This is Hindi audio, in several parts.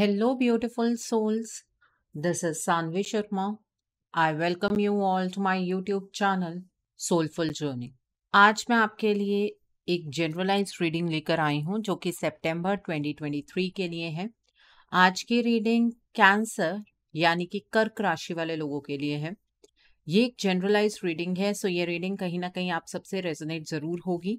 Hello beautiful souls this is Sanvi Sharma I welcome you all to my YouTube channel soulful Journey. आज मैं आपके लिए एक जनरलाइज रीडिंग लेकर आई हूँ जो कि सितंबर 2023 के लिए है आज की रीडिंग कैंसर यानी कि कर्क राशि वाले लोगों के लिए है ये एक जनरलाइज रीडिंग है सो ये रीडिंग कहीं ना कहीं आप सबसे रेजोनेट ज़रूर होगी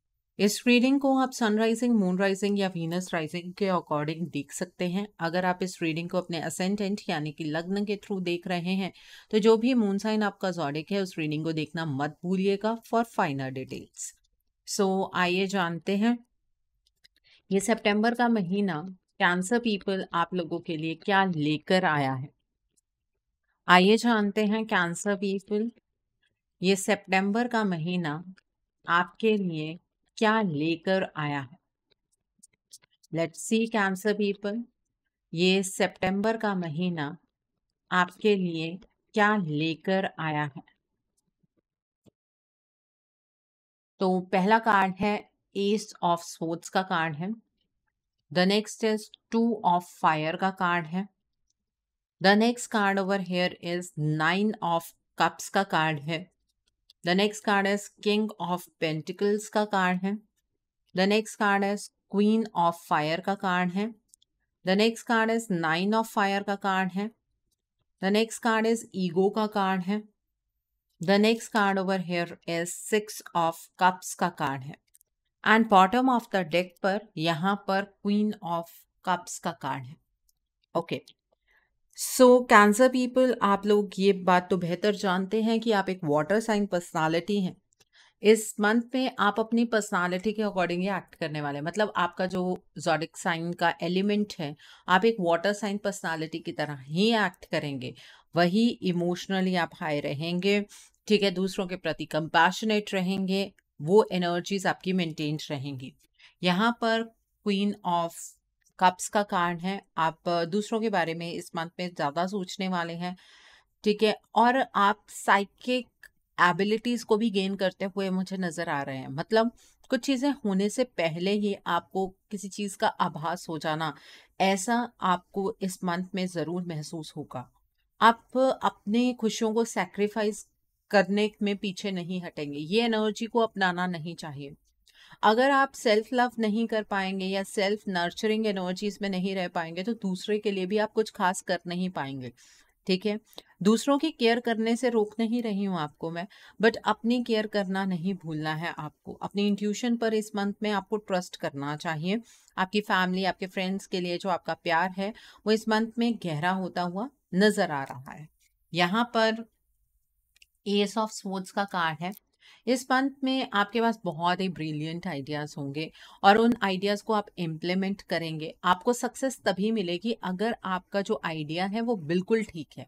इस रीडिंग को आप सन राइजिंग मून राइजिंग या वीनस राइजिंग के अकॉर्डिंग देख सकते हैं अगर आप इस रीडिंग को अपने असेंडेंट यानी कि लग्न के थ्रू देख रहे हैं तो जो भी मून साइन आपका जॉडिक है उस रीडिंग को देखना मत भूलिएगा फॉर फाइनर डिटेल्स सो आइए जानते हैं ये सितंबर का महीना कैंसर पीपल आप लोगों के लिए क्या लेकर आया है आइए जानते हैं कैंसर पीपल ये सितंबर का महीना आपके लिए क्या लेकर आया है लेट सी कैंसर पीपल ये सितंबर का महीना आपके लिए क्या लेकर आया है तो पहला कार्ड है एस ऑफ स्पोर्ट्स का कार्ड है the next is two of fire का कार्ड है the next card over here is nine of cups का कार्ड है the next card is king of pentacles का कार्ड है the next card is queen of fire का कार्ड है the next card is nine of fire का कार्ड है the next card is ego का कार्ड है the next card over here is six of cups का कार्ड है and bottom of the deck पर यहाँ पर क्वीन ऑफ कप्स का कार्ड है okay okay. So cancer people आप लोग ये बात तो बेहतर जानते हैं कि आप एक वाटर साइन पर्सनालिटी हैं इस मंथ में आप अपनी पर्सनालिटी के अकॉर्डिंग एक्ट करने वाले मतलब आपका जो जॉडिक साइन का एलिमेंट है आप एक वाटर साइन पर्सनालिटी की तरह ही एक्ट करेंगे वही इमोशनली आप हाई रहेंगे ठीक है दूसरों के प्रति कंपैशनेट रहेंगे वो एनर्जीज आपकी मेंटेन रहेंगी यहाँ पर क्वीन ऑफ कप्स का कारण है आप दूसरों के बारे में इस मंथ में ज़्यादा सोचने वाले हैं ठीक है और आप साइकिक एबिलिटीज़ को भी गेन करते हुए मुझे नज़र आ रहे हैं मतलब कुछ चीज़ें होने से पहले ही आपको किसी चीज़ का आभास हो जाना ऐसा आपको इस मंथ में ज़रूर महसूस होगा आप अपने खुशियों को सेक्रीफाइस करने में पीछे नहीं हटेंगे ये एनर्जी को अपनाना नहीं चाहिए अगर आप सेल्फ लव नहीं कर पाएंगे या सेल्फ नर्चरिंग एनर्जीज में नहीं रह पाएंगे तो दूसरे के लिए भी आप कुछ खास कर नहीं पाएंगे ठीक है दूसरों की केयर करने से रोक नहीं रही हूँ आपको मैं बट अपनी केयर करना नहीं भूलना है आपको अपनी इंट्यूशन पर इस मंथ में आपको ट्रस्ट करना चाहिए आपकी फैमिली आपके फ्रेंड्स के लिए जो आपका प्यार है वो इस मंथ में गहरा होता हुआ नजर आ रहा है यहाँ पर एस ऑफ स्वोर्ड्स का कार्ड है इस मंथ में आपके पास बहुत ही ब्रिलियंट आइडियाज़ होंगे और उन आइडियाज़ को आप इम्प्लीमेंट करेंगे आपको सक्सेस तभी मिलेगी अगर आपका जो आइडिया है वो बिल्कुल ठीक है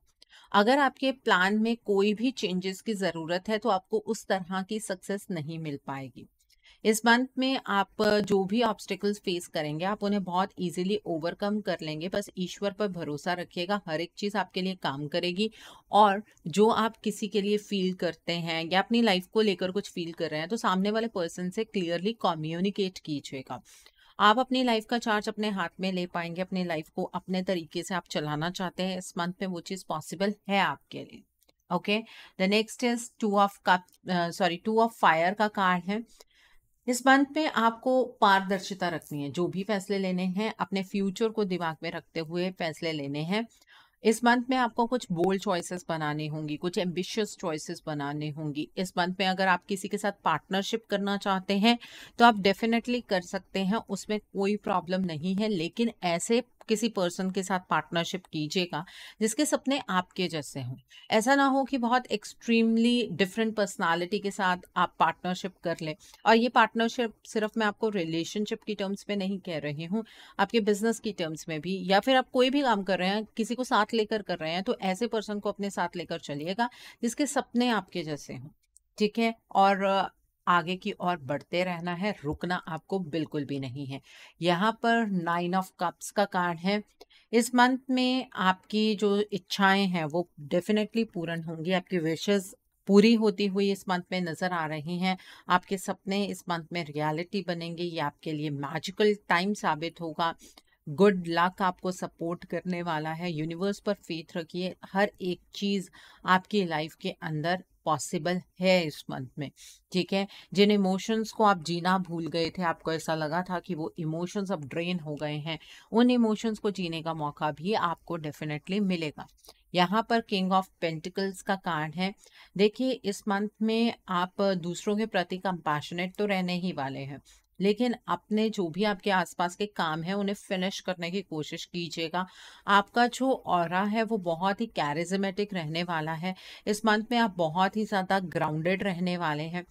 अगर आपके प्लान में कोई भी चेंजेस की ज़रूरत है तो आपको उस तरह की सक्सेस नहीं मिल पाएगी इस मंथ में आप जो भी ऑब्स्टिकल्स फेस करेंगे आप उन्हें बहुत इजीली ओवरकम कर लेंगे बस ईश्वर पर भरोसा रखिएगा हर एक चीज़ आपके लिए काम करेगी और जो आप किसी के लिए फील करते हैं या अपनी लाइफ को लेकर कुछ फील कर रहे हैं तो सामने वाले पर्सन से क्लियरली कम्युनिकेट कीजिएगा आप अपनी लाइफ का चार्ज अपने हाथ में ले पाएंगे अपनी लाइफ को अपने तरीके से आप चलाना चाहते हैं इस मंथ में वो चीज़ पॉसिबल है आपके लिए okay the next is two of cup sorry two of fire का कार्ड है इस मंथ में आपको पारदर्शिता रखनी है जो भी फैसले लेने हैं अपने फ्यूचर को दिमाग में रखते हुए फैसले लेने हैं इस मंथ में आपको कुछ बोल्ड चॉइसेस बनाने होंगी कुछ एम्बिशियस चॉइसेस बनाने होंगी इस मंथ में अगर आप किसी के साथ पार्टनरशिप करना चाहते हैं तो आप डेफिनेटली कर सकते हैं उसमें कोई प्रॉब्लम नहीं है लेकिन ऐसे किसी पर्सन के साथ पार्टनरशिप कीजिएगा जिसके सपने आपके जैसे हों ऐसा ना हो कि बहुत एक्सट्रीमली डिफरेंट पर्सनालिटी के साथ आप पार्टनरशिप कर लें और ये पार्टनरशिप सिर्फ मैं आपको रिलेशनशिप की टर्म्स में नहीं कह रही हूँ आपके बिजनेस की टर्म्स में भी या फिर आप कोई भी काम कर रहे हैं किसी को साथ लेकर कर रहे हैं तो ऐसे पर्सन को अपने साथ लेकर चलिएगा जिसके सपने आपके जैसे हों ठीक है और आगे की ओर बढ़ते रहना है रुकना आपको बिल्कुल भी नहीं है यहाँ पर नाइन ऑफ कप्स का कार्ड है इस मंथ में आपकी जो इच्छाएं हैं वो डेफिनेटली पूर्ण होंगी आपकी विशेज़ पूरी होती हुई इस मंथ में नज़र आ रही हैं आपके सपने इस मंथ में रियलिटी बनेंगे ये आपके लिए मैजिकल टाइम साबित होगा गुड लक आपको सपोर्ट करने वाला है यूनिवर्स पर फेथ रखिए हर एक चीज़ आपकी लाइफ के अंदर पॉसिबल है इस मंथ में ठीक है जिन इमोशंस को आप जीना भूल गए थे आपको ऐसा लगा था कि वो इमोशंस अब ड्रेन हो गए हैं उन इमोशंस को जीने का मौका भी आपको डेफिनेटली मिलेगा यहाँ पर किंग ऑफ पेंटिकल्स का कार्ड है देखिए इस मंथ में आप दूसरों के प्रति कंपैशनेट तो रहने ही वाले हैं लेकिन अपने जो भी आपके आसपास के काम हैं उन्हें फिनिश करने की कोशिश कीजिएगा आपका जो और है वो बहुत ही कैरिजमेटिक रहने वाला है इस मंथ में आप बहुत ही ज़्यादा ग्राउंडेड रहने वाले हैं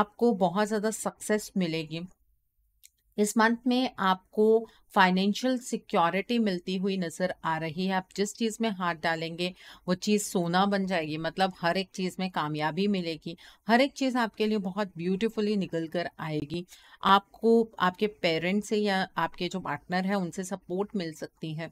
आपको बहुत ज़्यादा सक्सेस मिलेगी इस मंथ में आपको फाइनेंशियल सिक्योरिटी मिलती हुई नज़र आ रही है आप जिस चीज़ में हाथ डालेंगे वो चीज़ सोना बन जाएगी मतलब हर एक चीज़ में कामयाबी मिलेगी हर एक चीज़ आपके लिए बहुत ब्यूटीफुली निकल कर आएगी आपको आपके पेरेंट्स से या आपके जो पार्टनर हैं उनसे सपोर्ट मिल सकती है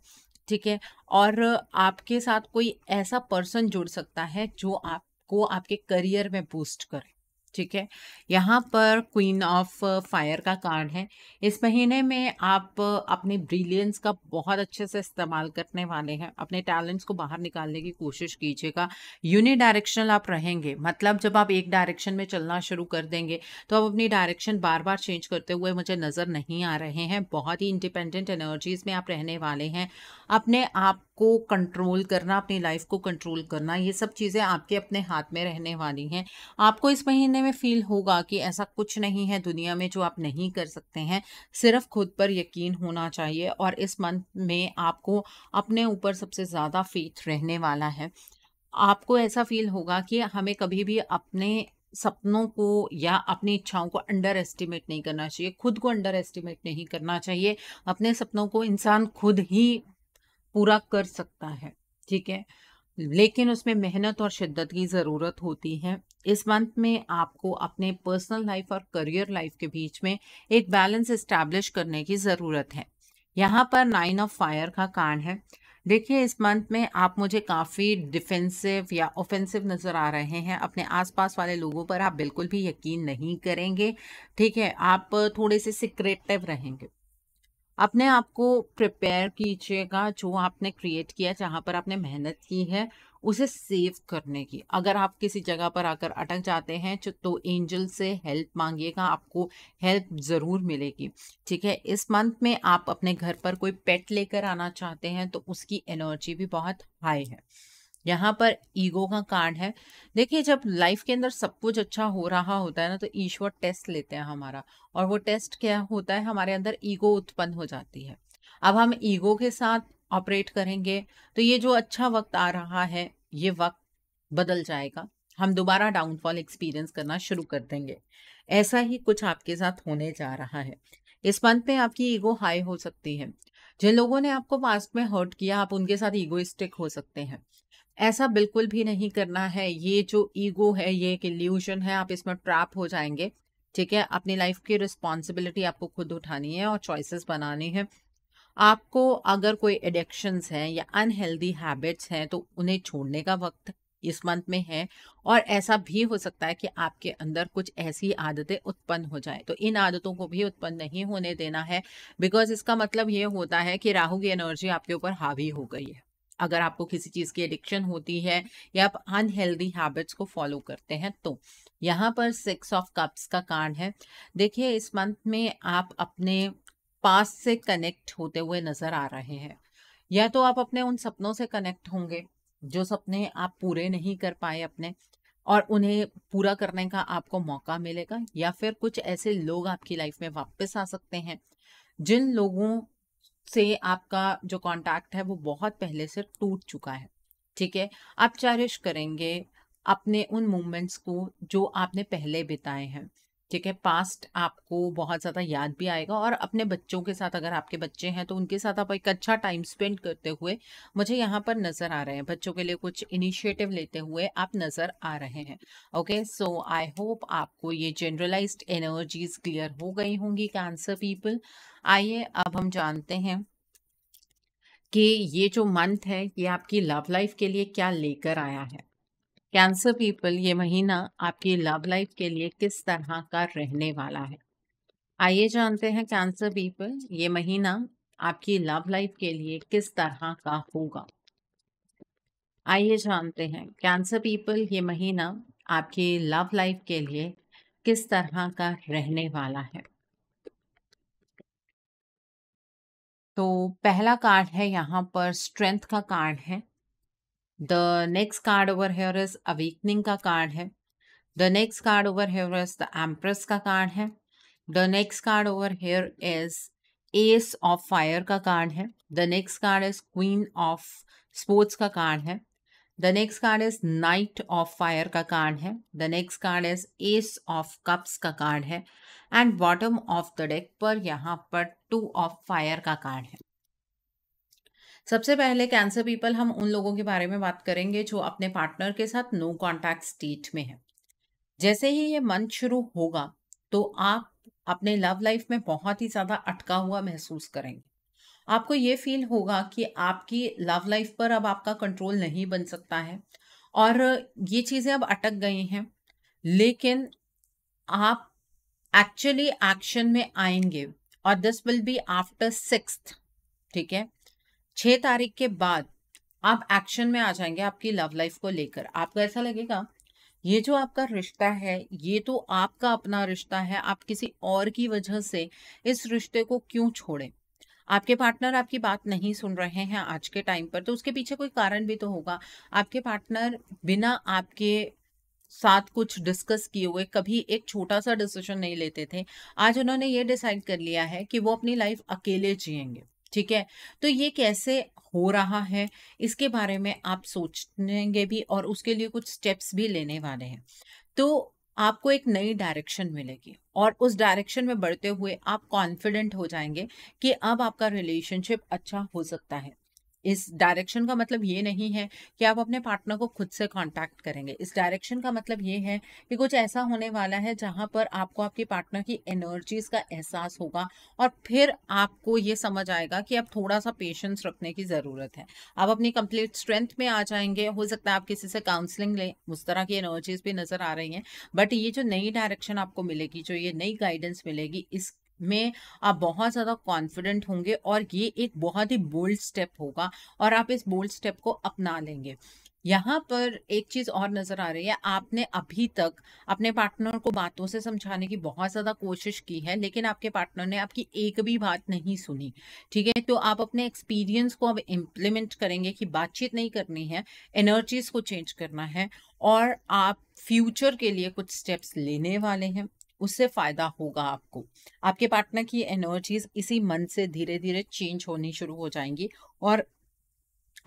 ठीक है और आपके साथ कोई ऐसा पर्सन जुड़ सकता है जो आपको आपके करियर में बूस्ट करे ठीक है यहाँ पर क्वीन ऑफ फायर का कार्ड है इस महीने में आप अपने ब्रिलियंस का बहुत अच्छे से इस्तेमाल करने वाले हैं अपने टैलेंट्स को बाहर निकालने की कोशिश कीजिएगा यूनिडायरेक्शनल डायरेक्शनल आप रहेंगे मतलब जब आप एक डायरेक्शन में चलना शुरू कर देंगे तो आप अपनी डायरेक्शन बार बार चेंज करते हुए मुझे नज़र नहीं आ रहे हैं बहुत ही इंडिपेंडेंट एनर्जीज में आप रहने वाले हैं अपने आप को कंट्रोल करना अपनी लाइफ को कंट्रोल करना ये सब चीज़ें आपके अपने हाथ में रहने वाली हैं आपको इस महीने में फील होगा कि ऐसा कुछ नहीं है दुनिया में जो आप नहीं कर सकते हैं सिर्फ खुद पर यकीन होना चाहिए और इस मंथ में आपको अपने ऊपर सबसे ज़्यादा फेथ रहने वाला है आपको ऐसा फील होगा कि हमें कभी भी अपने सपनों को या अपनी इच्छाओं को अंडर एस्टिमेट नहीं करना चाहिए खुद को अंडर एस्टिमेट नहीं करना चाहिए अपने सपनों को इंसान खुद ही पूरा कर सकता है ठीक है लेकिन उसमें मेहनत और शिद्दत की ज़रूरत होती है इस मंथ में आपको अपने पर्सनल लाइफ और करियर लाइफ के बीच में एक बैलेंस इस्टेब्लिश करने की ज़रूरत है यहाँ पर नाइन ऑफ फायर का कारण है देखिए इस मंथ में आप मुझे काफ़ी डिफेंसिव या ऑफेंसिव नज़र आ रहे हैं अपने आसपास वाले लोगों पर आप बिल्कुल भी यकीन नहीं करेंगे ठीक है आप थोड़े से सिक्रेटिव रहेंगे अपने आप को प्रिपेयर कीजिएगा जो आपने क्रिएट किया जहाँ पर आपने मेहनत की है उसे सेव करने की अगर आप किसी जगह पर आकर अटक जाते हैं तो एंजल से हेल्प मांगिएगा आपको हेल्प ज़रूर मिलेगी ठीक है इस मंथ में आप अपने घर पर कोई पेट लेकर आना चाहते हैं तो उसकी एनर्जी भी बहुत हाई है यहाँ पर ईगो का कांड है देखिए जब लाइफ के अंदर सब कुछ अच्छा हो रहा होता है ना तो ईश्वर टेस्ट लेते हैं हमारा और वो टेस्ट क्या होता है हमारे अंदर ईगो उत्पन्न हो जाती है अब हम ईगो के साथ ऑपरेट करेंगे तो ये जो अच्छा वक्त आ रहा है ये वक्त बदल जाएगा हम दोबारा डाउनफॉल एक्सपीरियंस करना शुरू कर देंगे ऐसा ही कुछ आपके साथ होने जा रहा है इस मंथ में आपकी ईगो हाई हो सकती है जिन लोगों ने आपको पास्ट में हर्ट किया आप उनके साथ ईगोइस्टिक हो सकते हैं ऐसा बिल्कुल भी नहीं करना है ये जो ईगो है ये एक इल्यूजन है आप इसमें ट्रैप हो जाएंगे ठीक है अपनी लाइफ की रिस्पॉन्सिबिलिटी आपको खुद उठानी है और चॉइसेस बनानी है आपको अगर कोई एडिक्शंस हैं या अनहेल्दी हैबिट्स हैं तो उन्हें छोड़ने का वक्त इस मंथ में है और ऐसा भी हो सकता है कि आपके अंदर कुछ ऐसी आदतें उत्पन्न हो जाए तो इन आदतों को भी उत्पन्न नहीं होने देना है बिकॉज इसका मतलब ये होता है कि राहु की एनर्जी आपके ऊपर हावी हो गई है अगर आपको किसी चीज़ की एडिक्शन होती है या आप अनहेल्दी हैबिट्स को फॉलो करते हैं तो यहाँ पर सिक्स ऑफ कप्स का कार्ड है देखिए इस मंथ में आप अपने पास से कनेक्ट होते हुए नज़र आ रहे हैं या तो आप अपने उन सपनों से कनेक्ट होंगे जो सपने आप पूरे नहीं कर पाए अपने और उन्हें पूरा करने का आपको मौका मिलेगा या फिर कुछ ऐसे लोग आपकी लाइफ में वापस आ सकते हैं जिन लोगों से आपका जो कांटेक्ट है वो बहुत पहले से टूट चुका है ठीक है आप चेरिश करेंगे अपने उन मोमेंट्स को जो आपने पहले बिताए हैं ठीक है पास्ट आपको बहुत ज़्यादा याद भी आएगा और अपने बच्चों के साथ अगर आपके बच्चे हैं तो उनके साथ आप एक अच्छा टाइम स्पेंड करते हुए मुझे यहाँ पर नज़र आ रहे हैं बच्चों के लिए कुछ इनिशिएटिव लेते हुए आप नज़र आ रहे हैं ओके सो आई होप आपको ये जनरलाइज एनर्जीज क्लियर हो गई होंगी कैंसर पीपल आइए अब हम जानते हैं कि ये जो मंथ है ये आपकी लव लाइफ के लिए क्या लेकर आया है कैंसर पीपल ये महीना आपकी लव लाइफ के लिए किस तरह का रहने वाला है आइए जानते हैं कैंसर पीपल ये महीना आपकी लव लाइफ के लिए किस तरह का होगा आइए जानते हैं कैंसर पीपल ये महीना आपकी लव लाइफ के लिए किस तरह का रहने वाला है तो पहला कार्ड है यहाँ पर स्ट्रेंथ का कार्ड है the next card over here is awakening का कार्ड है the next card over here is the empress का कार्ड है the next card over here is ace of fire का कार्ड है the next card is queen of sports का कार्ड है the next card is knight of fire का कार्ड है the next card is ace of cups का कार्ड है and bottom of the deck पर यहाँ पर टू ऑफ फायर का कार्ड है सबसे पहले कैंसर पीपल हम उन लोगों के बारे में बात करेंगे जो अपने पार्टनर के साथ नो कॉन्टैक्ट स्टेट में है जैसे ही ये मंथ शुरू होगा तो आप अपने लव लाइफ में बहुत ही ज़्यादा अटका हुआ महसूस करेंगे आपको ये फील होगा कि आपकी लव लाइफ पर अब आपका कंट्रोल नहीं बन सकता है और ये चीज़ें अब अटक गई हैं लेकिन आप एक्चुअली एक्शन में आएंगे और this will be after six ठीक है छः तारीख के बाद आप एक्शन में आ जाएंगे आपकी लव लाइफ को लेकर आपको ऐसा लगेगा ये जो आपका रिश्ता है ये तो आपका अपना रिश्ता है आप किसी और की वजह से इस रिश्ते को क्यों छोड़ें आपके पार्टनर आपकी बात नहीं सुन रहे हैं आज के टाइम पर तो उसके पीछे कोई कारण भी तो होगा आपके पार्टनर बिना आपके साथ कुछ डिस्कस किए हुए कभी एक छोटा सा डिसीजन नहीं लेते थे आज उन्होंने ये डिसाइड कर लिया है कि वो अपनी लाइफ अकेले जिएंगे ठीक है तो ये कैसे हो रहा है इसके बारे में आप सोचेंगे भी और उसके लिए कुछ स्टेप्स भी लेने वाले हैं तो आपको एक नई डायरेक्शन मिलेगी और उस डायरेक्शन में बढ़ते हुए आप कॉन्फिडेंट हो जाएंगे कि अब आपका रिलेशनशिप अच्छा हो सकता है इस डायरेक्शन का मतलब ये नहीं है कि आप अपने पार्टनर को खुद से कांटेक्ट करेंगे इस डायरेक्शन का मतलब ये है कि कुछ ऐसा होने वाला है जहाँ पर आपको आपके पार्टनर की एनर्जीज का एहसास होगा और फिर आपको ये समझ आएगा कि आप थोड़ा सा पेशेंस रखने की ज़रूरत है आप अपनी कंप्लीट स्ट्रेंथ में आ जाएंगे हो सकता है आप किसी से काउंसलिंग लें उस तरह की एनर्जीज भी नज़र आ रही हैं बट ये जो नई डायरेक्शन आपको मिलेगी जो ये नई गाइडेंस मिलेगी इस में आप बहुत ज़्यादा कॉन्फिडेंट होंगे और ये एक बहुत ही बोल्ड स्टेप होगा और आप इस बोल्ड स्टेप को अपना लेंगे यहाँ पर एक चीज और नजर आ रही है आपने अभी तक अपने पार्टनर को बातों से समझाने की बहुत ज्यादा कोशिश की है लेकिन आपके पार्टनर ने आपकी एक भी बात नहीं सुनी ठीक है तो आप अपने एक्सपीरियंस को अब इम्प्लीमेंट करेंगे कि बातचीत नहीं करनी है एनर्जीज को चेंज करना है और आप फ्यूचर के लिए कुछ स्टेप्स लेने वाले हैं उससे फ़ायदा होगा आपको आपके पार्टनर की एनर्जीज इसी मंथ से धीरे धीरे चेंज होनी शुरू हो जाएंगी और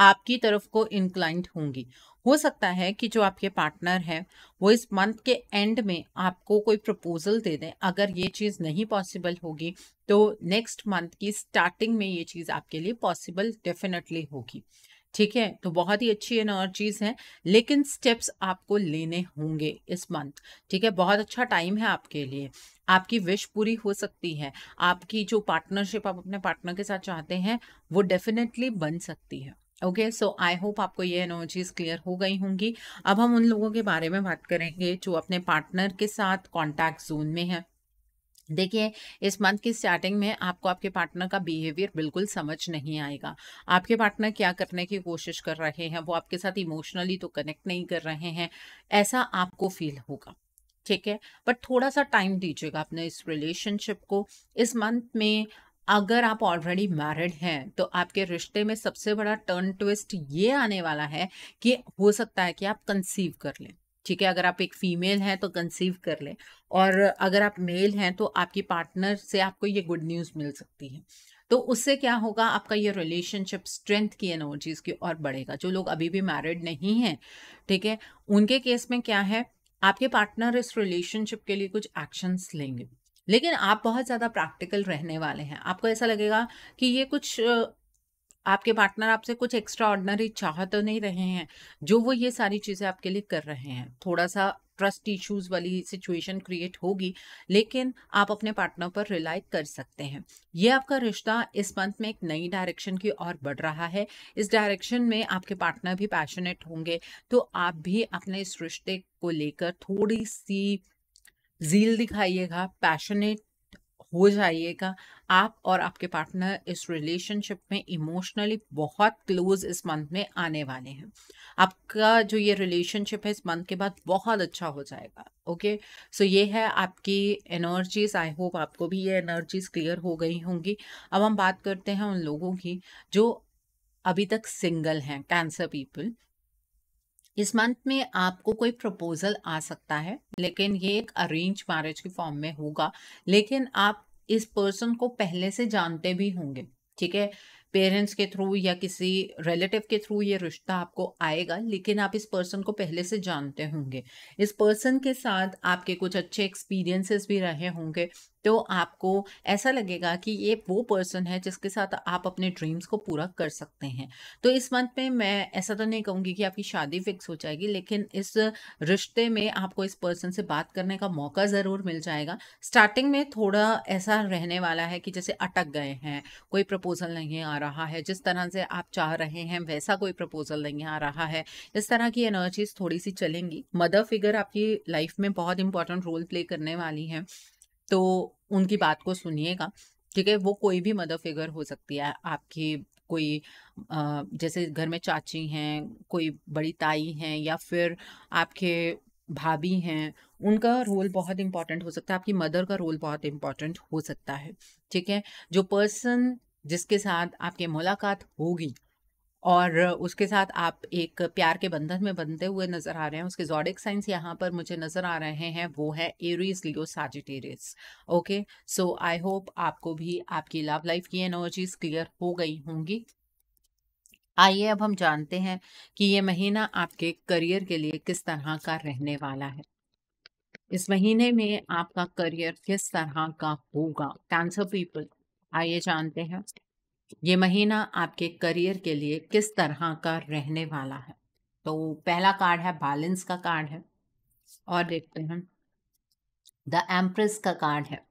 आपकी तरफ को इंक्लाइंट होंगी हो सकता है कि जो आपके पार्टनर हैं वो इस मंथ के एंड में आपको कोई प्रपोजल दे दें अगर ये चीज़ नहीं पॉसिबल होगी तो नेक्स्ट मंथ की स्टार्टिंग में ये चीज़ आपके लिए पॉसिबल डेफिनेटली होगी ठीक है तो बहुत ही अच्छी ना और चीज़ है लेकिन स्टेप्स आपको लेने होंगे इस मंथ ठीक है बहुत अच्छा टाइम है आपके लिए आपकी विश पूरी हो सकती है आपकी जो पार्टनरशिप आप अपने पार्टनर के साथ चाहते हैं वो डेफिनेटली बन सकती है ओके सो आई होप आपको ये एनर्जीज क्लियर हो गई होंगी अब हम उन लोगों के बारे में बात करेंगे जो अपने पार्टनर के साथ कॉन्टैक्ट जोन में है देखिए इस मंथ की स्टार्टिंग में आपको आपके पार्टनर का बिहेवियर बिल्कुल समझ नहीं आएगा आपके पार्टनर क्या करने की कोशिश कर रहे हैं वो आपके साथ इमोशनली तो कनेक्ट नहीं कर रहे हैं ऐसा आपको फील होगा ठीक है बट थोड़ा सा टाइम दीजिएगा अपने इस रिलेशनशिप को इस मंथ में अगर आप ऑलरेडी मैरिड हैं तो आपके रिश्ते में सबसे बड़ा टर्न ट्विस्ट ये आने वाला है कि हो सकता है कि आप कंसीव कर लें ठीक है अगर आप एक फीमेल हैं तो कंसीव कर लें और अगर आप मेल हैं तो आपकी पार्टनर से आपको ये गुड न्यूज़ मिल सकती है तो उससे क्या होगा आपका ये रिलेशनशिप स्ट्रेंथ की एनर्जीज की और बढ़ेगा जो लोग अभी भी मैरिड नहीं हैं ठीक है उनके केस में क्या है आपके पार्टनर इस रिलेशनशिप के लिए कुछ एक्शंस लेंगे लेकिन आप बहुत ज़्यादा प्रैक्टिकल रहने वाले हैं आपको ऐसा लगेगा कि ये कुछ आपके पार्टनर आपसे कुछ एक्स्ट्रा ऑर्डनरी चाह तो नहीं रहे हैं जो वो ये सारी चीज़ें आपके लिए कर रहे हैं थोड़ा सा ट्रस्ट इश्यूज वाली सिचुएशन क्रिएट होगी लेकिन आप अपने पार्टनर पर रिलाई कर सकते हैं ये आपका रिश्ता इस मंथ में एक नई डायरेक्शन की ओर बढ़ रहा है इस डायरेक्शन में आपके पार्टनर भी पैशनेट होंगे तो आप भी अपने इस रिश्ते को लेकर थोड़ी सी झील दिखाइएगा पैशनेट हो जाइएगा आप और आपके पार्टनर इस रिलेशनशिप में इमोशनली बहुत क्लोज इस मंथ में आने वाले हैं आपका जो ये रिलेशनशिप है इस मंथ के बाद बहुत अच्छा हो जाएगा ओके सो so ये है आपकी एनर्जीज आई होप आपको भी ये एनर्जीज क्लियर हो गई होंगी अब हम बात करते हैं उन लोगों की जो अभी तक सिंगल हैं कैंसर पीपल इस मंथ में आपको कोई प्रपोजल आ सकता है लेकिन ये एक अरेंज मैरिज के फॉर्म में होगा लेकिन आप इस पर्सन को पहले से जानते भी होंगे ठीक है पेरेंट्स के थ्रू या किसी रिलेटिव के थ्रू ये रिश्ता आपको आएगा लेकिन आप इस पर्सन को पहले से जानते होंगे इस पर्सन के साथ आपके कुछ अच्छे एक्सपीरियंसेस भी रहे होंगे तो आपको ऐसा लगेगा कि ये वो पर्सन है जिसके साथ आप अपने ड्रीम्स को पूरा कर सकते हैं तो इस मंथ में मैं ऐसा तो नहीं कहूँगी कि आपकी शादी फिक्स हो जाएगी लेकिन इस रिश्ते में आपको इस पर्सन से बात करने का मौका ज़रूर मिल जाएगा स्टार्टिंग में थोड़ा ऐसा रहने वाला है कि जैसे अटक गए हैं कोई प्रपोजल नहीं आ रहा है जिस तरह से आप चाह रहे हैं वैसा कोई प्रपोजल नहीं आ रहा है इस तरह की एनर्जीज थोड़ी सी चलेंगी मदर फिगर आपकी लाइफ में बहुत इंपॉर्टेंट रोल प्ले करने वाली हैं तो उनकी बात को सुनिएगा ठीक है वो कोई भी मदर फिगर हो सकती है आपकी कोई जैसे घर में चाची हैं कोई बड़ी ताई हैं या फिर आपके भाभी हैं उनका रोल बहुत इम्पॉर्टेंट हो सकता है आपकी मदर का रोल बहुत इम्पॉर्टेंट हो सकता है ठीक है जो पर्सन जिसके साथ आपकी मुलाकात होगी और उसके साथ आप एक प्यार के बंधन में बनते हुए नजर आ रहे हैं उसके जॉडिक साइंस यहाँ पर मुझे नजर आ रहे हैं वो है Aries Leo Sagittarius okay so I hope आपको भी आपकी लव लाइफ की एनर्जीज क्लियर हो गई होंगी आइए अब हम जानते हैं कि ये महीना आपके करियर के लिए किस तरह का रहने वाला है इस महीने में आपका करियर किस तरह का होगा कैंसर पीपल आइए जानते हैं ये महीना आपके करियर के लिए किस तरह का रहने वाला है तो पहला कार्ड है बैलेंस का कार्ड है और देखते हैं द एम्प्रेस का कार्ड है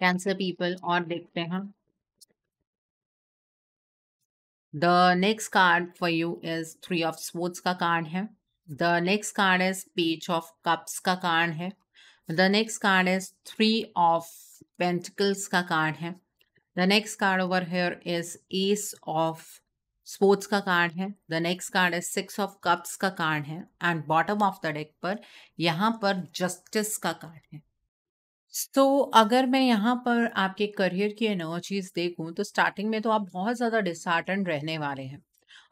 कैंसर पीपल और देखते हैं the next card for you is three of sports का कार्ड है the next card is page of cups का कार्ड है the next card is three of pentacles का कार्ड है the next card over here is ace of sports का कार्ड है the next card is six of cups का कार्ड है and bottom of the deck पर यहाँ पर जस्टिस का कार्ड है तो so, अगर मैं यहाँ पर आपके करियर की एनर्जीज देखूँ तो स्टार्टिंग में तो आप बहुत ज़्यादा डिसहार्टन रहने वाले हैं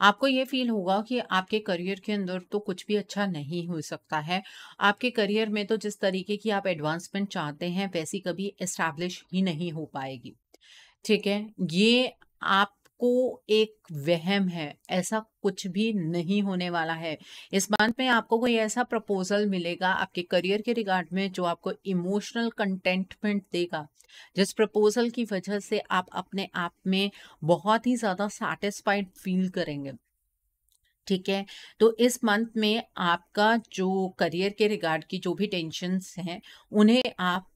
आपको ये फील होगा कि आपके करियर के अंदर तो कुछ भी अच्छा नहीं हो सकता है आपके करियर में तो जिस तरीके की आप एडवांसमेंट चाहते हैं वैसी कभी इस्टेब्लिश ही नहीं हो पाएगी ठीक है ये आपको एक वहम है ऐसा कुछ भी नहीं होने वाला है इस मंथ में आपको कोई ऐसा प्रपोजल मिलेगा आपके करियर के रिगार्ड में जो आपको इमोशनल कंटेंटमेंट देगा जिस प्रपोजल की वजह से आप अपने आप में बहुत ही ज़्यादा सेटिस्फाइड फील करेंगे ठीक है तो इस मंथ में आपका जो करियर के रिगार्ड की जो भी टेंशन हैं उन्हें आप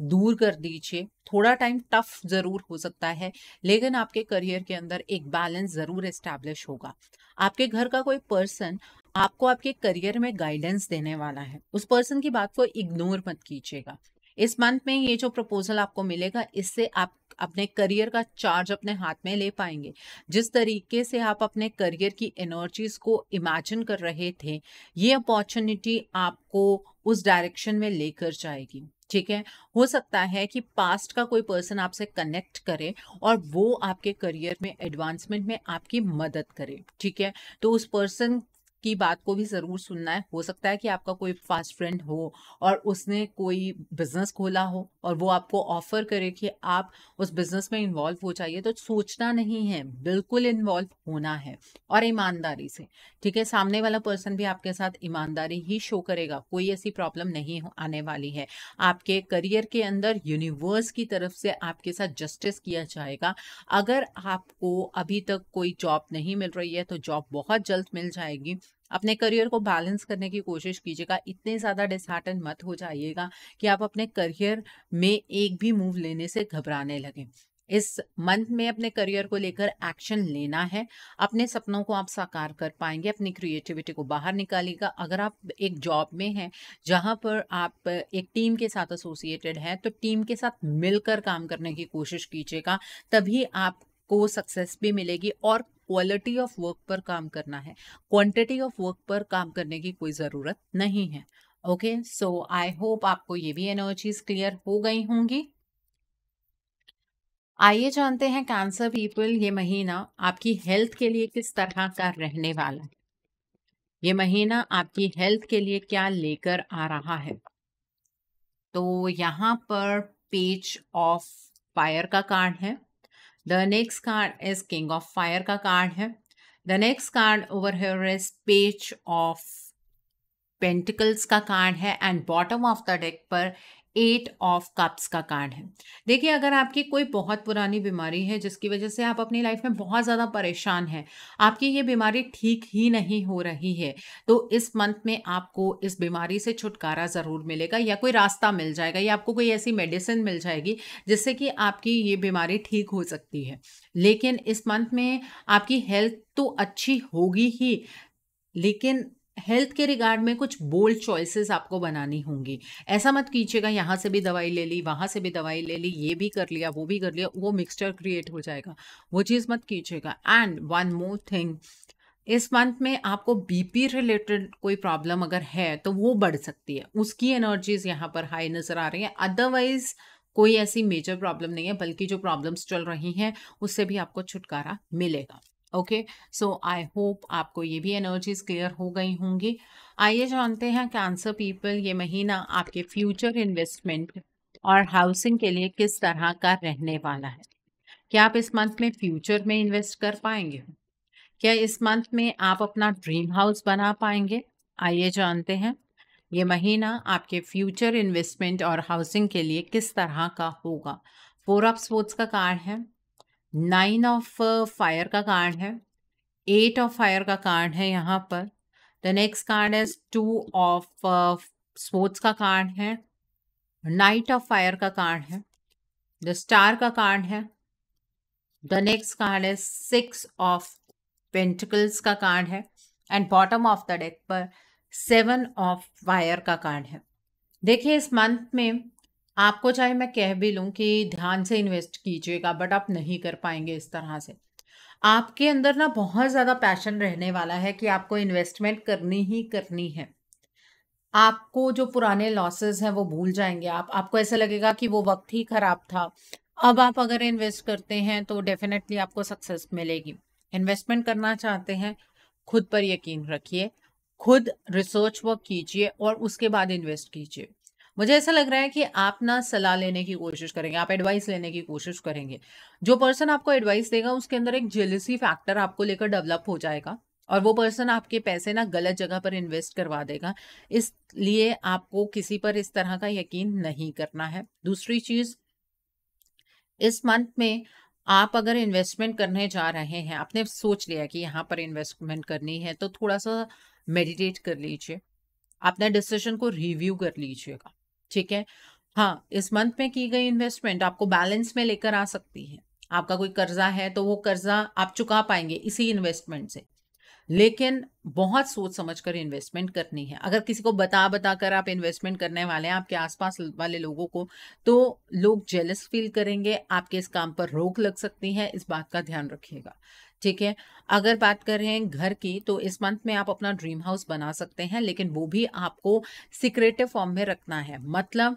दूर कर दीजिए थोड़ा टाइम टफ ज़रूर हो सकता है लेकिन आपके करियर के अंदर एक बैलेंस ज़रूर इस्टेब्लिश होगा आपके घर का कोई पर्सन आपको आपके करियर में गाइडेंस देने वाला है उस पर्सन की बात को इग्नोर मत कीजिएगा इस मंथ में ये जो प्रपोजल आपको मिलेगा इससे आप अपने करियर का चार्ज अपने हाथ में ले पाएंगे जिस तरीके से आप अपने करियर की एनर्जीज को इमेजिन कर रहे थे ये अपॉर्चुनिटी आपको उस डायरेक्शन में लेकर जाएगी ठीक है हो सकता है कि पास्ट का कोई पर्सन आपसे कनेक्ट करे और वो आपके करियर में एडवांसमेंट में आपकी मदद करे ठीक है तो उस पर्सन की बात को भी ज़रूर सुनना है हो सकता है कि आपका कोई फास्ट फ्रेंड हो और उसने कोई बिजनेस खोला हो और वो आपको ऑफर करे कि आप उस बिजनेस में इन्वॉल्व हो जाइए तो सोचना नहीं है बिल्कुल इन्वॉल्व होना है और ईमानदारी से ठीक है सामने वाला पर्सन भी आपके साथ ईमानदारी ही शो करेगा कोई ऐसी प्रॉब्लम नहीं आने वाली है आपके करियर के अंदर यूनिवर्स की तरफ से आपके साथ जस्टिस किया जाएगा अगर आपको अभी तक कोई जॉब नहीं मिल रही है तो जॉब बहुत जल्द मिल जाएगी अपने करियर को बैलेंस करने की कोशिश कीजिएगा इतने ज़्यादा डिसहार्टन मत हो जाइएगा कि आप अपने करियर में एक भी मूव लेने से घबराने लगें इस मंथ में अपने करियर को लेकर एक्शन लेना है अपने सपनों को आप साकार कर पाएंगे अपनी क्रिएटिविटी को बाहर निकालिएगा अगर आप एक जॉब में हैं जहां पर आप एक टीम के साथ एसोसिएटेड हैं तो टीम के साथ मिलकर काम करने की कोशिश कीजिएगा तभी आप को सक्सेस भी मिलेगी और क्वालिटी ऑफ वर्क पर काम करना है क्वांटिटी ऑफ वर्क पर काम करने की कोई ज़रूरत नहीं है ओके सो आई होप आपको ये भी एनर्जीज क्लियर हो गई होंगी आइए जानते हैं कैंसर पीपल ये महीना आपकी हेल्थ के लिए किस तरह का रहने वाला है ये महीना आपकी हेल्थ के लिए क्या लेकर आ रहा है तो यहाँ पर पेज ऑफ फायर का कार्ड है the next card is king of fire का कार्ड है the next card over here is page of pentacles का कार्ड है and bottom of the deck पर एट ऑफ कप्स का कार्ड है देखिए अगर आपकी कोई बहुत पुरानी बीमारी है जिसकी वजह से आप अपनी लाइफ में बहुत ज़्यादा परेशान हैं आपकी ये बीमारी ठीक ही नहीं हो रही है तो इस मंथ में आपको इस बीमारी से छुटकारा ज़रूर मिलेगा या कोई रास्ता मिल जाएगा या आपको कोई ऐसी मेडिसिन मिल जाएगी जिससे कि आपकी ये बीमारी ठीक हो सकती है लेकिन इस मंथ में आपकी हेल्थ तो अच्छी होगी ही लेकिन हेल्थ के रिगार्ड में कुछ बोल्ड चॉइसेस आपको बनानी होंगी ऐसा मत कीजिएगा यहाँ से भी दवाई ले ली वहाँ से भी दवाई ले ली ये भी कर लिया वो भी कर लिया वो मिक्सचर क्रिएट हो जाएगा वो चीज़ मत कीजिएगा एंड वन मोर थिंग इस मंथ में आपको बीपी रिलेटेड कोई प्रॉब्लम अगर है तो वो बढ़ सकती है उसकी एनर्जीज यहाँ पर हाई नज़र आ रही है अदरवाइज कोई ऐसी मेजर प्रॉब्लम नहीं है बल्कि जो प्रॉब्लम्स चल रही हैं उससे भी आपको छुटकारा मिलेगा ओके सो आई होप आपको ये भी एनर्जीज क्लियर हो गई होंगी आइए जानते हैं कैंसर पीपल ये महीना आपके फ्यूचर इन्वेस्टमेंट और हाउसिंग के लिए किस तरह का रहने वाला है क्या आप इस मंथ में फ्यूचर में इन्वेस्ट कर पाएंगे क्या इस मंथ में आप अपना ड्रीम हाउस बना पाएंगे आइए जानते हैं ये महीना आपके फ्यूचर इन्वेस्टमेंट और हाउसिंग के लिए किस तरह का होगा फोर ऑफ स्पोर्ट्स का कार्ड है नाइन ऑफ फायर का कार्ड है एट ऑफ फायर का कार्ड है यहाँ पर द नेक्स्ट कार्ड है टू ऑफ स्पोर्ट्स का कार्ड है नाइट ऑफ फायर का कार्ड है द स्टार का कार्ड है द नेक्स्ट कार्ड है सिक्स ऑफ पेंटिकल्स का कार्ड है and bottom of the deck पर सेवन ऑफ फायर का कार्ड है देखिए इस मंथ में आपको चाहे मैं कह भी लूँ कि ध्यान से इन्वेस्ट कीजिएगा बट आप नहीं कर पाएंगे इस तरह से आपके अंदर ना बहुत ज़्यादा पैशन रहने वाला है कि आपको इन्वेस्टमेंट करनी ही करनी है आपको जो पुराने लॉसेस हैं वो भूल जाएंगे आप आपको ऐसा लगेगा कि वो वक्त ही खराब था अब आप अगर इन्वेस्ट करते हैं तो डेफिनेटली आपको सक्सेस मिलेगी इन्वेस्टमेंट करना चाहते हैं खुद पर यकीन रखिए खुद रिसर्च वर्क कीजिए और उसके बाद इन्वेस्ट कीजिए मुझे ऐसा लग रहा है कि आप ना सलाह लेने की कोशिश करेंगे आप एडवाइस लेने की कोशिश करेंगे जो पर्सन आपको एडवाइस देगा उसके अंदर एक जेलिसी फैक्टर आपको लेकर डेवलप हो जाएगा और वो पर्सन आपके पैसे ना गलत जगह पर इन्वेस्ट करवा देगा इसलिए आपको किसी पर इस तरह का यकीन नहीं करना है दूसरी चीज इस मंथ में आप अगर इन्वेस्टमेंट करने जा रहे हैं आपने सोच लिया कि यहाँ पर इन्वेस्टमेंट करनी है तो थोड़ा सा मेडिटेट कर लीजिए अपने डिसीजन को रिव्यू कर लीजिएगा ठीक है हाँ इस मंथ में की गई इन्वेस्टमेंट आपको बैलेंस में लेकर आ सकती है आपका कोई कर्जा है तो वो कर्जा आप चुका पाएंगे इसी इन्वेस्टमेंट से लेकिन बहुत सोच समझ कर इन्वेस्टमेंट करनी है अगर किसी को बता बता कर आप इन्वेस्टमेंट करने वाले हैं आपके आसपास वाले लोगों को तो लोग जेलस फील करेंगे आपके इस काम पर रोक लग सकती है इस बात का ध्यान रखिएगा ठीक है अगर बात करें घर की तो इस मंथ में आप अपना ड्रीम हाउस बना सकते हैं लेकिन वो भी आपको सिक्रेटिव फॉर्म में रखना है मतलब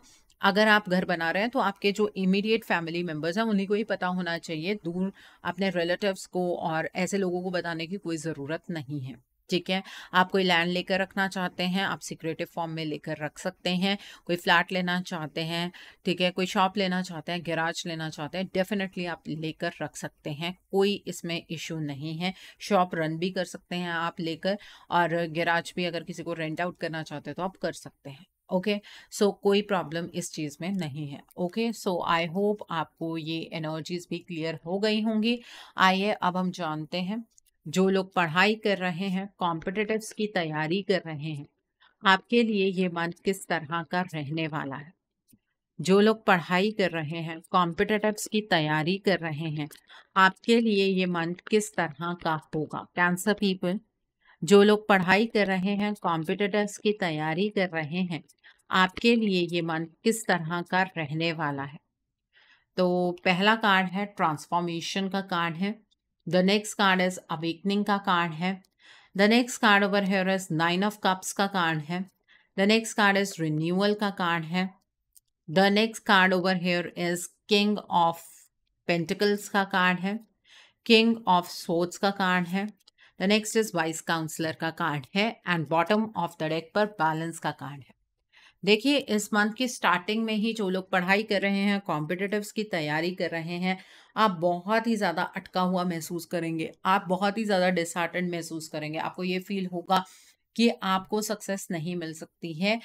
अगर आप घर बना रहे हैं तो आपके जो इमीडिएट फैमिली मेम्बर्स हैं उन्हीं को ही पता होना चाहिए दूर अपने रिलेटिव्स को और ऐसे लोगों को बताने की कोई ज़रूरत नहीं है ठीक है आप कोई लैंड लेकर रखना चाहते हैं आप सिक्योरिटी फॉर्म में लेकर रख सकते हैं कोई फ्लैट लेना चाहते हैं ठीक है कोई शॉप लेना चाहते हैं गैराज लेना चाहते हैं डेफिनेटली आप लेकर रख सकते हैं कोई इसमें इशू नहीं है शॉप रन भी कर सकते हैं आप लेकर और गैराज भी अगर किसी को रेंट आउट करना चाहते हैं तो आप कर सकते हैं ओके okay, सो so, कोई प्रॉब्लम इस चीज़ में नहीं है ओके सो आई होप आपको ये एनर्जीज भी क्लियर हो गई होंगी आइए अब हम जानते हैं जो लोग पढ़ाई कर रहे हैं कॉम्पिटिटिव्स की तैयारी कर रहे हैं आपके लिए ये मंथ किस तरह का रहने वाला है जो लोग पढ़ाई कर रहे हैं कॉम्पिटेटिव्स की तैयारी कर रहे हैं आपके लिए ये मंथ किस तरह का होगा कैंसर पीपल जो लोग पढ़ाई कर रहे हैं कॉम्पिटेटिव्स की तैयारी कर रहे हैं आपके लिए ये मंथ किस तरह का रहने वाला है तो पहला कार्ड है ट्रांसफॉर्मेशन का कार्ड है the next card is awakening का कार्ड है the next card over here is nine of cups का कार्ड है the next card is renewal का कार्ड है the next card over here is king of pentacles का कार्ड है किंग ऑफ सोट्स का कार्ड है the next is wise counsellor का कार्ड है and bottom of the deck पर बैलेंस का कार्ड है देखिए इस मंथ की स्टार्टिंग में ही जो लोग पढ़ाई कर रहे हैं कॉम्पिटेटिव की तैयारी कर रहे हैं आप बहुत ही ज़्यादा अटका हुआ महसूस करेंगे आप बहुत ही ज़्यादा डिसहार्टेंड महसूस करेंगे आपको ये फील होगा कि आपको सक्सेस नहीं मिल सकती है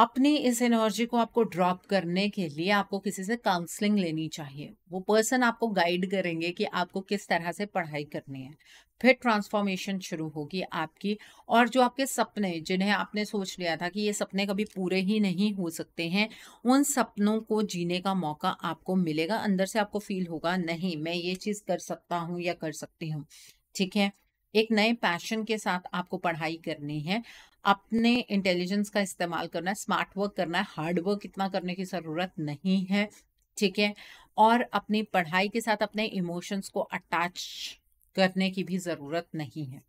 अपनी इस एनर्जी को आपको ड्रॉप करने के लिए आपको किसी से काउंसलिंग लेनी चाहिए वो पर्सन आपको गाइड करेंगे कि आपको किस तरह से पढ़ाई करनी है फिर ट्रांसफॉर्मेशन शुरू होगी आपकी और जो आपके सपने जिन्हें आपने सोच लिया था कि ये सपने कभी पूरे ही नहीं हो सकते हैं उन सपनों को जीने का मौका आपको मिलेगा अंदर से आपको फील होगा नहीं मैं ये चीज़ कर सकता हूँ या कर सकती हूँ ठीक है एक नए पैशन के साथ आपको पढ़ाई करनी है अपने इंटेलिजेंस का इस्तेमाल करना है स्मार्ट वर्क करना है हार्ड वर्क इतना करने की ज़रूरत नहीं है ठीक है और अपनी पढ़ाई के साथ अपने इमोशंस को अटैच करने की भी ज़रूरत नहीं है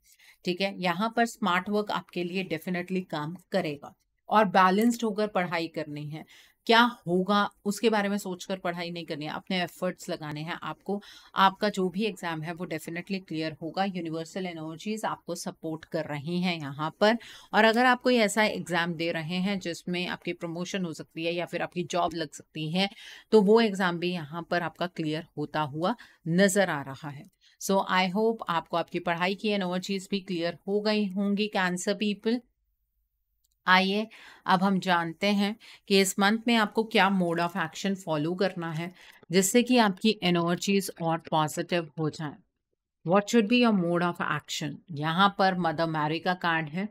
ठीक है यहाँ पर स्मार्ट वर्क आपके लिए डेफिनेटली काम करेगा और बैलेंस्ड होकर पढ़ाई करनी है क्या होगा उसके बारे में सोचकर पढ़ाई नहीं करनी है अपने एफर्ट्स लगाने हैं आपको आपका जो भी एग्ज़ाम है वो डेफिनेटली क्लियर होगा यूनिवर्सल एनर्जीज आपको सपोर्ट कर रही हैं यहाँ पर और अगर आप कोई ऐसा एग्ज़ाम दे रहे हैं जिसमें आपकी प्रमोशन हो सकती है या फिर आपकी जॉब लग सकती है तो वो एग्ज़ाम भी यहाँ पर आपका क्लियर होता हुआ नज़र आ रहा है सो आई होप आपको आपकी पढ़ाई की एनर्जीज भी क्लियर हो गई होंगी कैंसर पीपल आइए अब हम जानते हैं कि इस मंथ में आपको क्या मोड ऑफ एक्शन फॉलो करना है जिससे कि आपकी एनर्जीज और पॉजिटिव हो जाए what should be your mode of action यहाँ पर मद का कार्ड है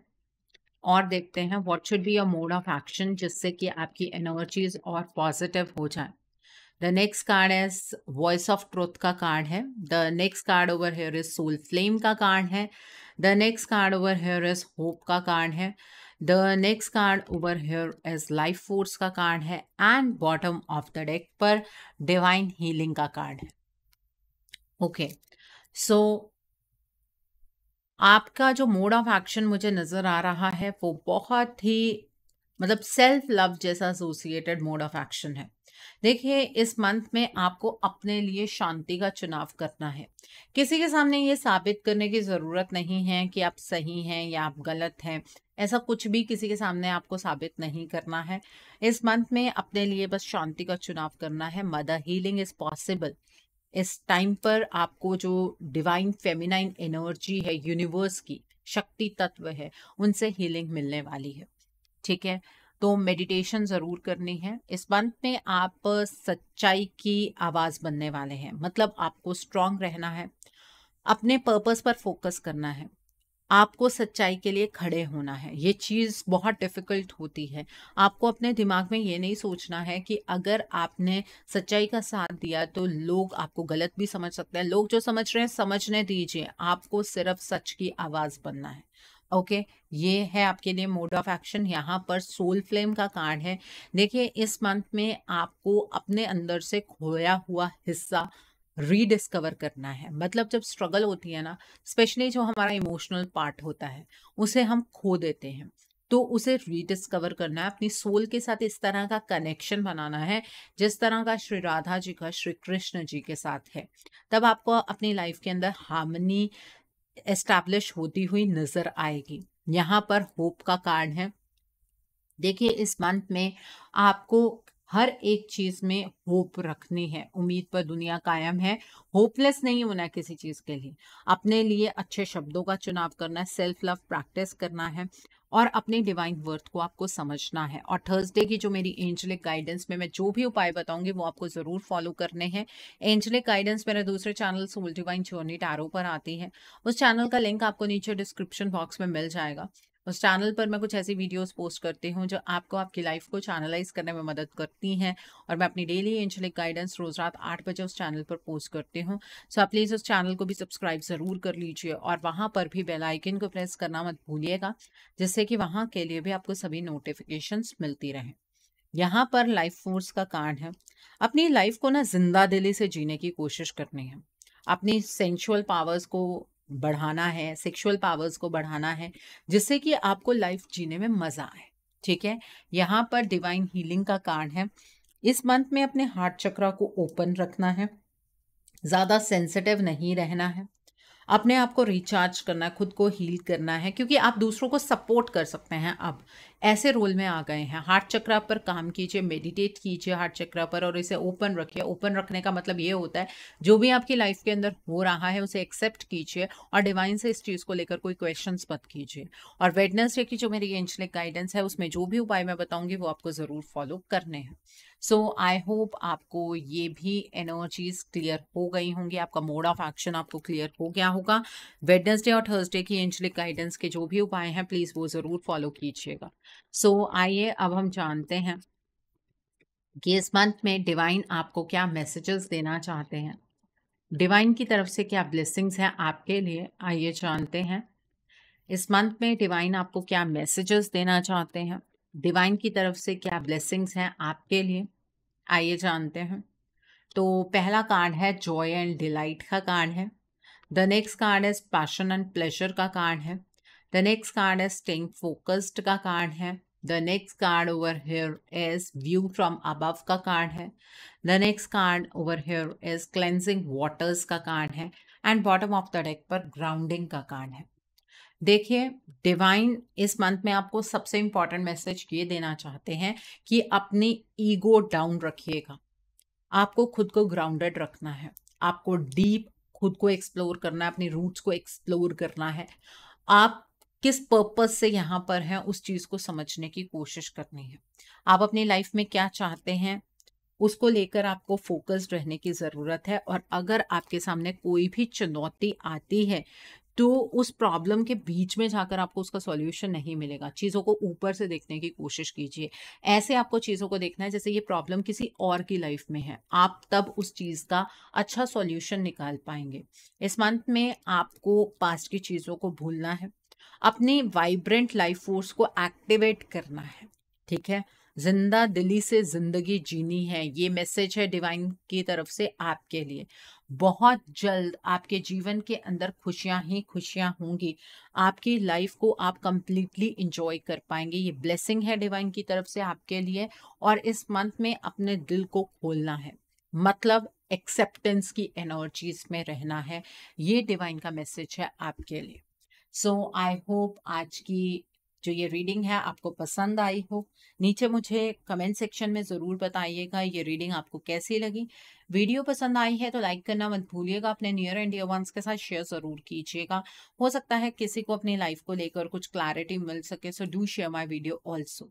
और देखते हैं what should be your mode of action जिससे कि आपकी एनर्जीज और पॉजिटिव हो जाए the next card is voice of truth का कार्ड है the next card over here is soul flame का कार्ड है the next card over here is hope का कार्ड है the next card over hair is life force का कार्ड है and bottom of the deck पर डिवाइन हीलिंग का कार्ड है ओके okay. सो so, आपका जो मोड ऑफ एक्शन मुझे नज़र आ रहा है वो बहुत ही मतलब सेल्फ लव जैसा एसोसिएटेड मोड ऑफ एक्शन है देखिए इस मंथ में आपको अपने लिए शांति का चुनाव करना है किसी के सामने ये साबित करने की ज़रूरत नहीं है कि आप सही हैं या आप गलत हैं ऐसा कुछ भी किसी के सामने आपको साबित नहीं करना है इस मंथ में अपने लिए बस शांति का चुनाव करना है मदर हीलिंग इज़ पॉसिबल इस टाइम पर आपको जो डिवाइन फेमिनाइन एनर्जी है यूनिवर्स की शक्ति तत्व है उनसे हीलिंग मिलने वाली है ठीक है तो मेडिटेशन ज़रूर करनी है इस मंथ में आप सच्चाई की आवाज़ बनने वाले हैं मतलब आपको स्ट्रांग रहना है अपने पर्पस पर फोकस करना है आपको सच्चाई के लिए खड़े होना है ये चीज़ बहुत डिफ़िकल्ट होती है आपको अपने दिमाग में ये नहीं सोचना है कि अगर आपने सच्चाई का साथ दिया तो लोग आपको गलत भी समझ सकते हैं लोग जो समझ रहे हैं समझने दीजिए आपको सिर्फ सच की आवाज़ बनना है ओके okay, ये है आपके लिए मोड ऑफ एक्शन यहाँ पर सोल फ्लेम का कार्ड है देखिए इस मंथ में आपको अपने अंदर से खोया हुआ हिस्सा रीडिस्कवर करना है मतलब जब स्ट्रगल होती है ना स्पेशली जो हमारा इमोशनल पार्ट होता है उसे हम खो देते हैं तो उसे रीडिस्कवर करना है अपनी सोल के साथ इस तरह का कनेक्शन बनाना है जिस तरह का श्री राधा जी का श्री कृष्ण जी के साथ है तब आपको अपनी लाइफ के अंदर हार्मनी एस्टैब्लिश होती हुई नज़र आएगी यहाँ पर होप का कार्ड है देखिए इस मंथ में आपको हर एक चीज में होप रखनी है उम्मीद पर दुनिया कायम है होपलेस नहीं होना किसी चीज के लिए अपने लिए अच्छे शब्दों का चुनाव करना है सेल्फ लव प्रैक्टिस करना है और अपने डिवाइन वर्थ को आपको समझना है और थर्सडे की जो मेरी एंजलिक गाइडेंस में मैं जो भी उपाय बताऊंगी वो आपको ज़रूर फॉलो करने हैं एंजलिक गाइडेंस मेरे दूसरे channel Soul Divine Journey Tarot पर आती है उस चैनल का लिंक आपको नीचे डिस्क्रिप्शन बॉक्स में मिल जाएगा उस चैनल पर मैं कुछ ऐसी वीडियोस पोस्ट करती हूँ जो आपको आपकी लाइफ को चैनलाइज करने में मदद करती हैं और मैं अपनी डेली एंजलिक गाइडेंस रोज़ रात आठ बजे उस चैनल पर पोस्ट करती हूँ सो आप प्लीज़ उस चैनल को भी सब्सक्राइब ज़रूर कर लीजिए और वहाँ पर भी बेलाइकिन को प्रेस करना मत भूलिएगा जिससे कि वहाँ के लिए भी आपको सभी नोटिफिकेशन मिलती रहें यहाँ पर लाइफ फोर्स का कारण है अपनी लाइफ को ना जिंदा दिली से जीने की कोशिश करनी है अपनी सेंशुअल पावर्स को बढ़ाना है सेक्सुअल पावर्स को बढ़ाना है जिससे कि आपको लाइफ जीने में मज़ा आए ठीक है यहाँ पर डिवाइन हीलिंग का कार्ड है इस मंथ में अपने हार्ट चक्रा को ओपन रखना है ज़्यादा सेंसिटिव नहीं रहना है अपने आप को रिचार्ज करना है खुद को हील करना है क्योंकि आप दूसरों को सपोर्ट कर सकते हैं अब ऐसे रोल में आ गए हैं हार्ट चक्रा पर काम कीजिए मेडिटेट कीजिए हार्ट चक्रा पर और इसे ओपन रखिए ओपन रखने का मतलब ये होता है जो भी आपकी लाइफ के अंदर हो रहा है उसे एक्सेप्ट कीजिए और डिवाइन से इस चीज़ को लेकर कोई क्वेश्चन मत कीजिए और वेडनेसडे की जो मेरी एंजलिक गाइडेंस है उसमें जो भी उपाय मैं बताऊंगी वो आपको ज़रूर फॉलो करने हैं सो आई होप आपको ये भी एनर्जीज क्लियर हो गई होंगी आपका मोड ऑफ एक्शन आपको क्लियर हो गया होगा वेडनेसडे और थर्सडे की एंशलिक गाइडेंस के जो भी उपाय हैं प्लीज़ वो ज़रूर फॉलो कीजिएगा सो so, आइए अब हम जानते हैं कि इस मंथ में डिवाइन आपको क्या मैसेजेस देना चाहते हैं डिवाइन की तरफ से क्या ब्लेसिंग्स हैं आपके लिए आइए जानते हैं इस मंथ में डिवाइन आपको क्या मैसेजेस देना चाहते हैं डिवाइन की तरफ से क्या ब्लेसिंग्स हैं आपके लिए आइए जानते हैं तो पहला कार्ड है जॉय एंड डिलाइट का कार्ड है द नेक्स्ट कार्ड है पैशन एंड प्लेजर का कार्ड है the next card is staying focused का कार्ड है the next card over here is view from above का कार्ड है the next card over here is cleansing waters का कार्ड है and bottom of the deck पर ग्राउंडिंग का कार्ड है देखिए डिवाइन इस मंथ में आपको सबसे इंपॉर्टेंट मैसेज ये देना चाहते हैं कि अपनी ईगो डाउन रखिएगा आपको खुद को ग्राउंडेड रखना है आपको डीप खुद को एक्सप्लोर करना है अपनी रूट्स को एक्सप्लोर करना है आप किस पर्पज से यहाँ पर है उस चीज़ को समझने की कोशिश करनी है आप अपनी लाइफ में क्या चाहते हैं उसको लेकर आपको फोकस्ड रहने की ज़रूरत है और अगर आपके सामने कोई भी चुनौती आती है तो उस प्रॉब्लम के बीच में जाकर आपको उसका सॉल्यूशन नहीं मिलेगा चीज़ों को ऊपर से देखने की कोशिश कीजिए ऐसे आपको चीज़ों को देखना है जैसे ये प्रॉब्लम किसी और की लाइफ में है आप तब उस चीज़ का अच्छा सॉल्यूशन निकाल पाएंगे इस मंथ में आपको पास्ट की चीज़ों को भूलना है अपने वाइब्रेंट लाइफ फोर्स को एक्टिवेट करना है ठीक है जिंदा दिली से जिंदगी जीनी है ये मैसेज है डिवाइन की तरफ से आपके लिए बहुत जल्द आपके जीवन के अंदर खुशियां ही खुशियां होंगी आपकी लाइफ को आप कंप्लीटली इंजॉय कर पाएंगे ये ब्लेसिंग है डिवाइन की तरफ से आपके लिए और इस मंथ में अपने दिल को खोलना है मतलब एक्सेप्टेंस की एनर्जीज में रहना है ये डिवाइन का मैसेज है आपके लिए सो आई होप आज की जो ये रीडिंग है आपको पसंद आई हो नीचे मुझे कमेंट सेक्शन में ज़रूर बताइएगा ये रीडिंग आपको कैसी लगी वीडियो पसंद आई है तो लाइक करना मत भूलिएगा अपने नियर एंड डियर वंस के साथ शेयर ज़रूर कीजिएगा हो सकता है किसी को अपनी लाइफ को लेकर कुछ क्लैरिटी मिल सके so do share my video also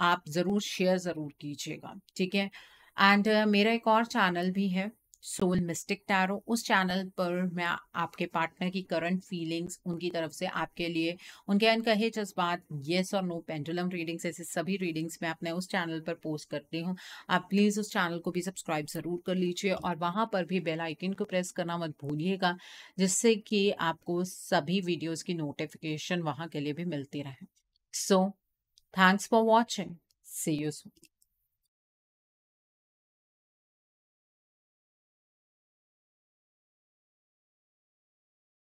आप ज़रूर शेयर ज़रूर कीजिएगा ठीक है एंड uh, मेरा एक और चैनल भी है सोल मिस्टिक टैरो उस चैनल पर मैं आपके पार्टनर की करंट फीलिंग्स उनकी तरफ से आपके लिए उनके अनकहे जज्बात येस और नो पेंडुलम रीडिंग्स ऐसे सभी रीडिंग्स मैं अपने उस चैनल पर पोस्ट करती हूँ आप प्लीज़ उस चैनल को भी सब्सक्राइब ज़रूर कर लीजिए और वहाँ पर भी बेल आइकन को प्रेस करना मत भूलिएगा जिससे कि आपको सभी वीडियोज़ की नोटिफिकेशन वहाँ के लिए भी मिलती रहे सो so, Thanks for watching. See you soon.